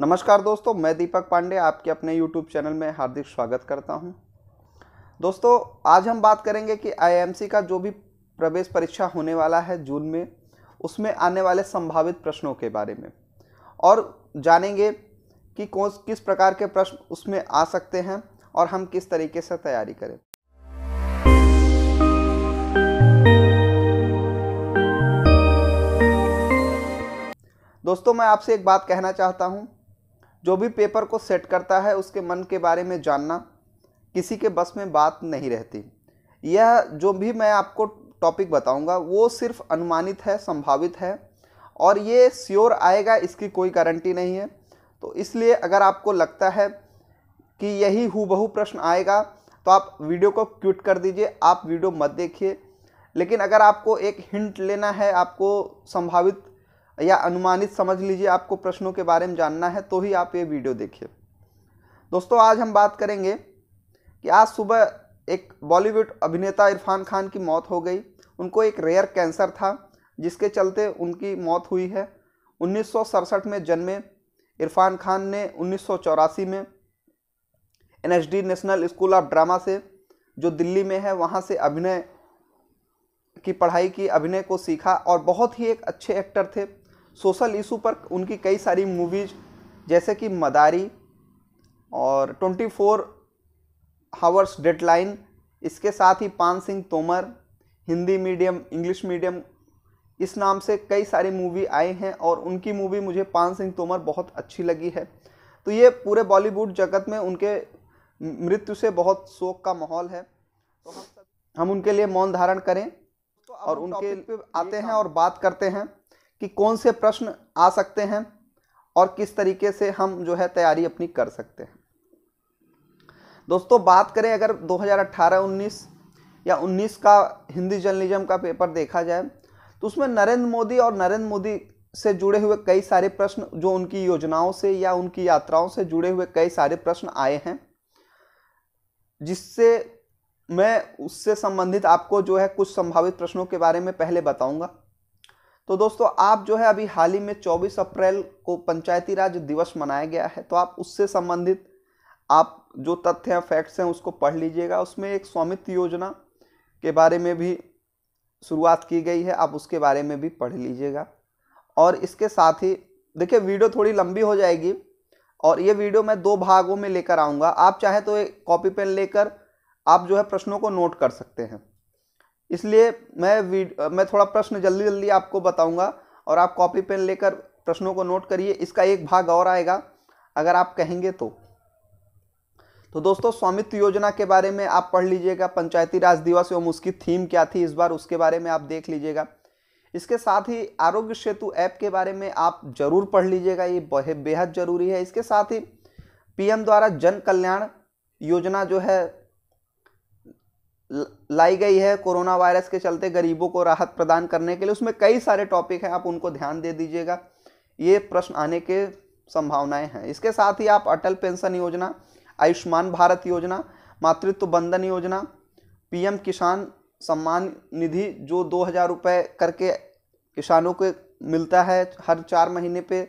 नमस्कार दोस्तों मैं दीपक पांडे आपके अपने YouTube चैनल में हार्दिक स्वागत करता हूं। दोस्तों आज हम बात करेंगे कि आई का जो भी प्रवेश परीक्षा होने वाला है जून में उसमें आने वाले संभावित प्रश्नों के बारे में और जानेंगे कि कौन किस प्रकार के प्रश्न उसमें आ सकते हैं और हम किस तरीके से तैयारी करें दोस्तों मैं आपसे एक बात कहना चाहता हूँ जो भी पेपर को सेट करता है उसके मन के बारे में जानना किसी के बस में बात नहीं रहती यह जो भी मैं आपको टॉपिक बताऊंगा वो सिर्फ अनुमानित है संभावित है और ये श्योर आएगा इसकी कोई गारंटी नहीं है तो इसलिए अगर आपको लगता है कि यही बहू प्रश्न आएगा तो आप वीडियो को क्यूट कर दीजिए आप वीडियो मत देखिए लेकिन अगर आपको एक हिंट लेना है आपको संभावित या अनुमानित समझ लीजिए आपको प्रश्नों के बारे में जानना है तो ही आप ये वीडियो देखिए दोस्तों आज हम बात करेंगे कि आज सुबह एक बॉलीवुड अभिनेता इरफान खान की मौत हो गई उनको एक रेयर कैंसर था जिसके चलते उनकी मौत हुई है उन्नीस में जन्मे इरफान खान ने उन्नीस में N H D national school of drama से जो दिल्ली में है वहाँ से अभिनय की पढ़ाई की अभिनय को सीखा और बहुत ही एक अच्छे एक्टर थे सोशल इशू पर उनकी कई सारी मूवीज़ जैसे कि मदारी और ट्वेंटी फोर हावर्स डेडलाइन इसके साथ ही Paan Singh Tomar Hindi medium English medium इस नाम से कई सारी मूवी आए हैं और उनकी मूवी मुझे पान सिंह तोमर बहुत अच्छी लगी है तो ये पूरे बॉलीवुड जगत में उनके मृत्यु से बहुत शोक का माहौल है तो हम सब हम उनके लिए मौन धारण करें तो और उनके आते हैं और बात करते हैं कि कौन से प्रश्न आ सकते हैं और किस तरीके से हम जो है तैयारी अपनी कर सकते हैं दोस्तों बात करें अगर 2018-19 या 19 का हिंदी जर्नलिज्म का पेपर देखा जाए तो उसमें नरेंद्र मोदी और नरेंद्र मोदी से जुड़े हुए कई सारे प्रश्न जो उनकी योजनाओं से या उनकी यात्राओं से जुड़े हुए कई सारे प्रश्न आए हैं जिससे मैं उससे संबंधित आपको जो है कुछ संभावित प्रश्नों के बारे में पहले बताऊंगा तो दोस्तों आप जो है अभी हाल ही में 24 अप्रैल को पंचायती राज दिवस मनाया गया है तो आप उससे संबंधित आप जो तथ्य हैं फैक्ट्स हैं उसको पढ़ लीजिएगा उसमें एक स्वामित्व योजना के बारे में भी शुरुआत की गई है आप उसके बारे में भी पढ़ लीजिएगा और इसके साथ ही देखिए वीडियो थोड़ी लंबी हो जाएगी और ये वीडियो मैं दो भागों में लेकर आऊँगा आप चाहें तो एक कॉपी पेन लेकर आप जो है प्रश्नों को नोट कर सकते हैं इसलिए मैं मैं थोड़ा प्रश्न जल्दी जल्दी आपको बताऊंगा और आप कॉपी पेन लेकर प्रश्नों को नोट करिए इसका एक भाग और आएगा अगर आप कहेंगे तो तो दोस्तों स्वामित्व योजना के बारे में आप पढ़ लीजिएगा पंचायती राज दिवस एवं उसकी थीम क्या थी इस बार उसके बारे में आप देख लीजिएगा इसके साथ ही आरोग्य सेतु ऐप के बारे में आप जरूर पढ़ लीजिएगा ये बेहद जरूरी है इसके साथ ही पीएम द्वारा जन कल्याण योजना जो है लाई गई है कोरोना वायरस के चलते गरीबों को राहत प्रदान करने के लिए उसमें कई सारे टॉपिक हैं आप उनको ध्यान दे दीजिएगा ये प्रश्न आने के संभावनाएं हैं इसके साथ ही आप अटल पेंशन योजना आयुष्मान भारत योजना मातृत्व बंधन योजना पीएम किसान सम्मान निधि जो दो हज़ार रुपये करके किसानों को मिलता है हर चार महीने पे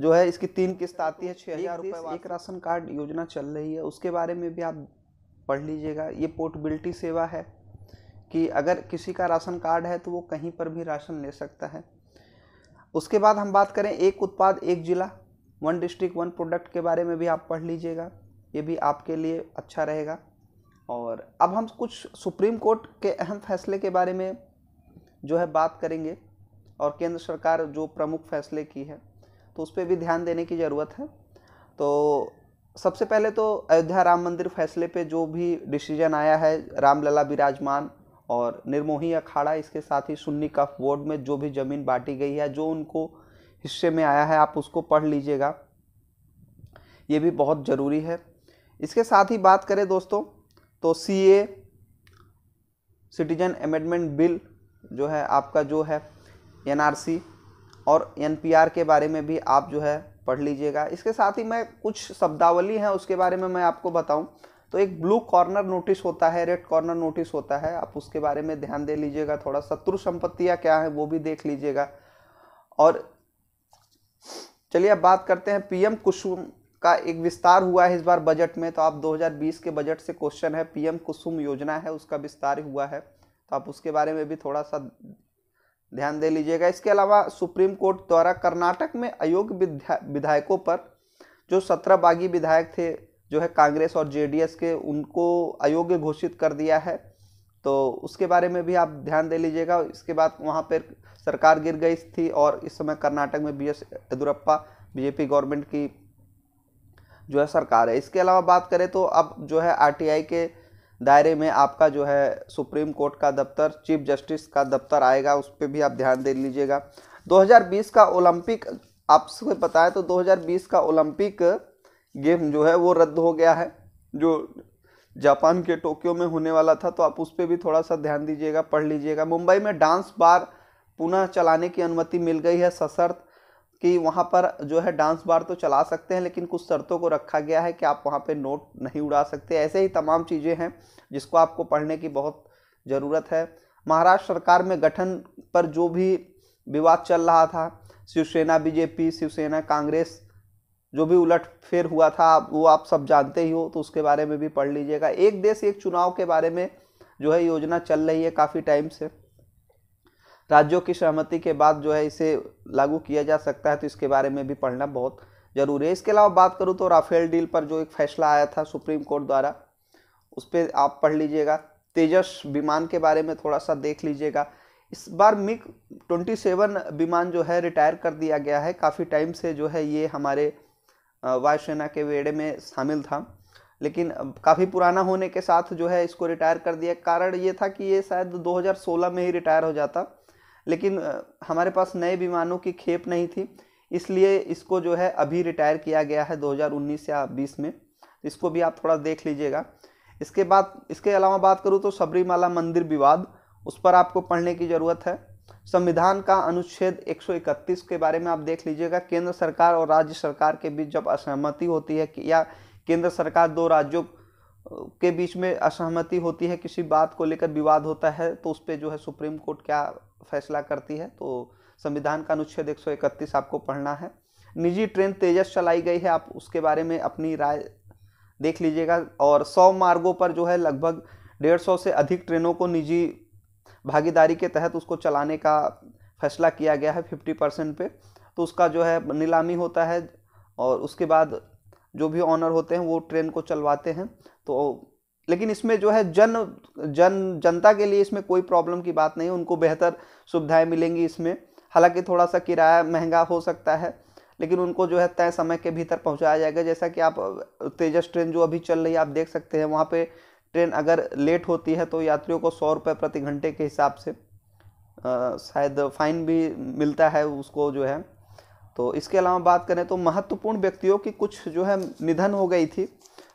जो है इसकी तीन किस्त आती है छः हज़ार रुपये एक राशन कार्ड योजना चल रही है उसके बारे में भी आप पढ़ लीजिएगा ये पोर्टबिलिटी सेवा है कि अगर किसी का राशन कार्ड है तो वो कहीं पर भी राशन ले सकता है उसके बाद हम बात करें एक उत्पाद एक जिला वन डिस्ट्रिक्ट वन प्रोडक्ट के बारे में भी आप पढ़ लीजिएगा ये भी आपके लिए अच्छा रहेगा और अब हम कुछ सुप्रीम कोर्ट के अहम फैसले के बारे में जो है बात करेंगे और केंद्र सरकार जो प्रमुख फैसले की है तो उस पर भी ध्यान देने की ज़रूरत है तो सबसे पहले तो अयोध्या राम मंदिर फैसले पे जो भी डिसीजन आया है रामलला विराजमान और निर्मोही अखाड़ा इसके साथ ही सुन्नी कफ बोर्ड में जो भी ज़मीन बांटी गई है जो उनको हिस्से में आया है आप उसको पढ़ लीजिएगा ये भी बहुत ज़रूरी है इसके साथ ही बात करें दोस्तों तो C A citizen amendment bill जो है आपका जो है एन और एन के बारे में भी आप जो है पढ़ लीजिएगा इसके साथ ही मैं कुछ शब्दावली हैं उसके बारे में मैं आपको बताऊं तो एक ब्लू कॉर्नर नोटिस होता है रेड कॉर्नर नोटिस होता है आप उसके बारे में ध्यान दे लीजिएगा थोड़ा शत्रु संपत्तियाँ क्या है वो भी देख लीजिएगा और चलिए अब बात करते हैं पीएम कुसुम का एक विस्तार हुआ है इस बार बजट में तो आप 2020 के बजट से क्वेश्चन है पीएम कुसुम योजना है उसका विस्तार हुआ है तो आप उसके बारे में भी थोड़ा सा ध्यान दे लीजिएगा इसके अलावा सुप्रीम कोर्ट द्वारा कर्नाटक में अयोग्य विधायकों पर जो सत्रह बागी विधायक थे जो है कांग्रेस और जेडीएस के उनको अयोग्य घोषित कर दिया है तो उसके बारे में भी आप ध्यान दे लीजिएगा इसके बाद वहाँ पर सरकार गिर गई थी और इस समय कर्नाटक में B S Yeddyurappa BJP government की जो है सरकार है इसके अलावा बात करें तो अब जो है आरटीआई के दायरे में आपका जो है सुप्रीम कोर्ट का दफ्तर चीफ जस्टिस का दफ्तर आएगा उस पर भी आप ध्यान दे लीजिएगा 2020 का ओलंपिक आपसे बताएं तो 2020 का ओलंपिक गेम जो है वो रद्द हो गया है जो जापान के टोक्यो में होने वाला था तो आप उस पर भी थोड़ा सा ध्यान दीजिएगा पढ़ लीजिएगा मुंबई में डांस बार पुनः चलाने की अनुमति मिल गई है सशर्त कि वहाँ पर जो है डांस बार तो चला सकते हैं लेकिन कुछ शर्तों को रखा गया है कि आप वहाँ पे नोट नहीं उड़ा सकते ऐसे ही तमाम चीज़ें हैं जिसको आपको पढ़ने की बहुत ज़रूरत है महाराष्ट्र सरकार में गठन पर जो भी विवाद चल रहा था शिवसेना बीजेपी शिवसेना कांग्रेस जो भी उलट फेर हुआ था वो आप सब जानते ही हो तो उसके बारे में भी पढ़ लीजिएगा एक देश एक चुनाव के बारे में जो है योजना चल रही है काफ़ी टाइम से राज्यों की सहमति के बाद जो है इसे लागू किया जा सकता है तो इसके बारे में भी पढ़ना बहुत ज़रूरी है इसके अलावा बात करूँ तो राफेल डील पर जो एक फैसला आया था सुप्रीम कोर्ट द्वारा उस पर आप पढ़ लीजिएगा तेजस विमान के बारे में थोड़ा सा देख लीजिएगा इस बार मिग ट्वेंटी सेवन विमान जो है रिटायर कर दिया गया है काफ़ी टाइम से जो है ये हमारे वायुसेना के वेड़े में शामिल था लेकिन काफ़ी पुराना होने के साथ जो है इसको रिटायर कर दिया कारण ये था कि ये शायद 2016 में ही रिटायर हो जाता लेकिन हमारे पास नए विमानों की खेप नहीं थी इसलिए इसको जो है अभी रिटायर किया गया है 2019 या 20 में इसको भी आप थोड़ा देख लीजिएगा इसके बाद इसके अलावा बात करूँ तो सबरीमाला मंदिर विवाद उस पर आपको पढ़ने की ज़रूरत है संविधान का अनुच्छेद 131 के बारे में आप देख लीजिएगा केंद्र सरकार और राज्य सरकार के बीच जब असहमति होती है या केंद्र सरकार दो राज्यों के बीच में असहमति होती है किसी बात को लेकर विवाद होता है तो उस पर जो है सुप्रीम कोर्ट क्या फैसला करती है तो संविधान का अनुच्छेद एक आपको पढ़ना है निजी ट्रेन तेजस चलाई गई है आप उसके बारे में अपनी राय देख लीजिएगा और सौ मार्गों पर जो है लगभग डेढ़ सौ से अधिक ट्रेनों को निजी भागीदारी के तहत उसको चलाने का फैसला किया गया है फिफ्टी परसेंट पे तो उसका जो है नीलामी होता है और उसके बाद जो भी ऑनर होते हैं वो ट्रेन को चलवाते हैं तो लेकिन इसमें जो है जन जन जनता के लिए इसमें कोई प्रॉब्लम की बात नहीं उनको बेहतर सुविधाएं मिलेंगी इसमें हालांकि थोड़ा सा किराया महंगा हो सकता है लेकिन उनको जो है तय समय के भीतर पहुंचाया जाएगा जैसा कि आप तेजस ट्रेन जो अभी चल रही है आप देख सकते हैं वहाँ पर ट्रेन अगर लेट होती है तो यात्रियों को सौ रुपये प्रति घंटे के हिसाब से शायद फाइन भी मिलता है उसको जो है तो इसके अलावा बात करें तो महत्वपूर्ण व्यक्तियों की कुछ जो है निधन हो गई थी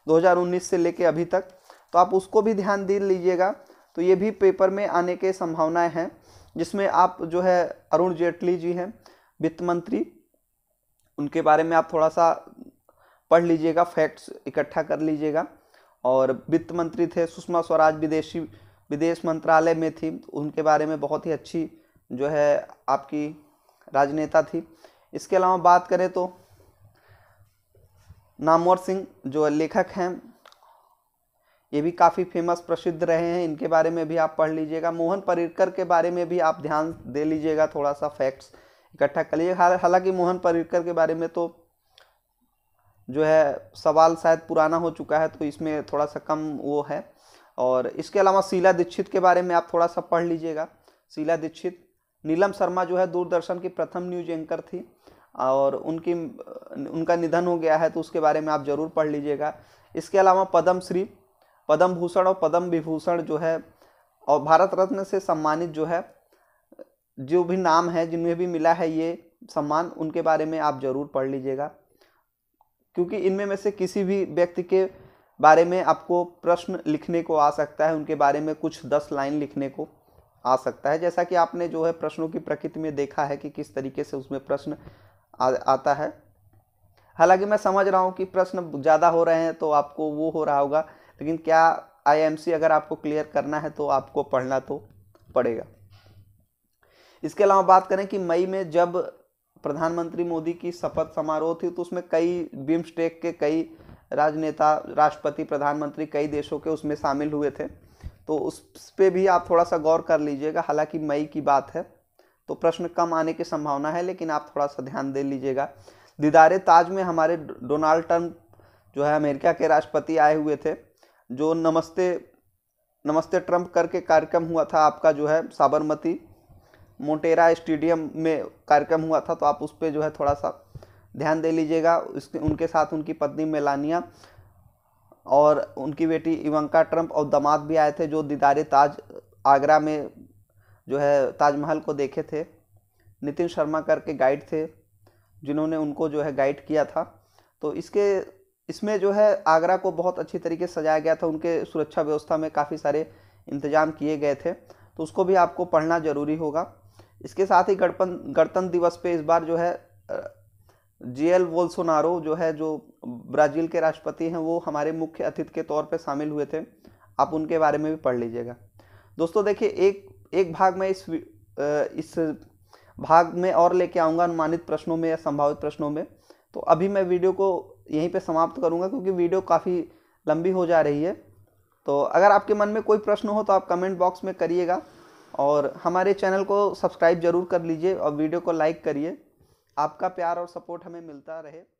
2019 से लेके अभी तक तो आप उसको भी ध्यान दे लीजिएगा तो ये भी पेपर में आने के संभावनाएं हैं जिसमें आप जो है अरुण जेटली जी हैं वित्त मंत्री उनके बारे में आप थोड़ा सा पढ़ लीजिएगा फैक्ट्स इकट्ठा कर लीजिएगा और वित्त मंत्री थे सुषमा स्वराज विदेशी विदेश मंत्रालय में थी उनके बारे में बहुत ही अच्छी जो है आपकी राजनेता थी इसके अलावा बात करें तो नामवर सिंह जो लेखक हैं ये भी काफ़ी फेमस प्रसिद्ध रहे हैं इनके बारे में भी आप पढ़ लीजिएगा मोहन पर्रिकर के बारे में भी आप ध्यान दे लीजिएगा थोड़ा सा फैक्ट्स इकट्ठा कर लीजिए हालांकि मोहन पर्रिकर के बारे में तो जो है सवाल शायद पुराना हो चुका है तो इसमें थोड़ा सा कम वो है और इसके अलावा शीला दीक्षित के बारे में आप थोड़ा सा पढ़ लीजिएगा शीला दीक्षित नीलम शर्मा जो है दूरदर्शन की प्रथम न्यूज एंकर थी और उनकी उनका निधन हो गया है तो उसके बारे में आप ज़रूर पढ़ लीजिएगा इसके अलावा पद्मश्री पद्म भूषण और पद्म विभूषण जो है और भारत रत्न से सम्मानित जो है जो भी नाम है जिनमें भी मिला है ये सम्मान उनके बारे में आप ज़रूर पढ़ लीजिएगा क्योंकि इनमें में से किसी भी व्यक्ति के बारे में आपको प्रश्न लिखने को आ सकता है उनके बारे में कुछ दस लाइन लिखने को आ सकता है जैसा कि आपने जो है प्रश्नों की प्रकृति में देखा है कि किस तरीके से उसमें प्रश्न आ, आता है हालांकि मैं समझ रहा हूँ कि प्रश्न ज़्यादा हो रहे हैं तो आपको वो हो रहा होगा लेकिन क्या आईएमसी अगर आपको क्लियर करना है तो आपको पढ़ना तो पड़ेगा इसके अलावा बात करें कि मई में जब प्रधानमंत्री मोदी की शपथ समारोह थी तो उसमें कई बिम्स्टेक के कई राजनेता राष्ट्रपति प्रधानमंत्री कई देशों के उसमें शामिल हुए थे तो उस पर भी आप थोड़ा सा गौर कर लीजिएगा हालांकि मई की बात है तो प्रश्न कम आने की संभावना है लेकिन आप थोड़ा सा ध्यान दे लीजिएगा दीदारे ताज में हमारे डोनाल्ड ट्रंप जो है अमेरिका के राष्ट्रपति आए हुए थे जो नमस्ते नमस्ते ट्रम्प करके कार्यक्रम हुआ था आपका जो है साबरमती मोटेरा स्टेडियम में कार्यक्रम हुआ था तो आप उस पर जो है थोड़ा सा ध्यान दे लीजिएगा उसके उनके साथ उनकी पत्नी मेलानिया और उनकी बेटी इवंका ट्रम्प और दामाद भी आए थे जो दीदारे ताज आगरा में जो है ताजमहल को देखे थे नितिन शर्मा करके गाइड थे जिन्होंने उनको जो है गाइड किया था तो इसके इसमें जो है आगरा को बहुत अच्छी तरीके से सजाया गया था उनके सुरक्षा व्यवस्था में काफ़ी सारे इंतजाम किए गए थे तो उसको भी आपको पढ़ना ज़रूरी होगा इसके साथ ही गणपन गणतंत्र दिवस पे इस बार जो है जी एल वोल्सोनारो जो है जो ब्राज़ील के राष्ट्रपति हैं वो हमारे मुख्य अतिथि के तौर पर शामिल हुए थे आप उनके बारे में भी पढ़ लीजिएगा दोस्तों देखिए एक एक भाग में इस इस भाग में और लेके आऊँगा अनुमानित प्रश्नों में या संभावित प्रश्नों में तो अभी मैं वीडियो को यहीं पे समाप्त करूँगा क्योंकि वीडियो काफ़ी लंबी हो जा रही है तो अगर आपके मन में कोई प्रश्न हो तो आप कमेंट बॉक्स में करिएगा और हमारे चैनल को सब्सक्राइब जरूर कर लीजिए और वीडियो को लाइक करिए आपका प्यार और सपोर्ट हमें मिलता रहे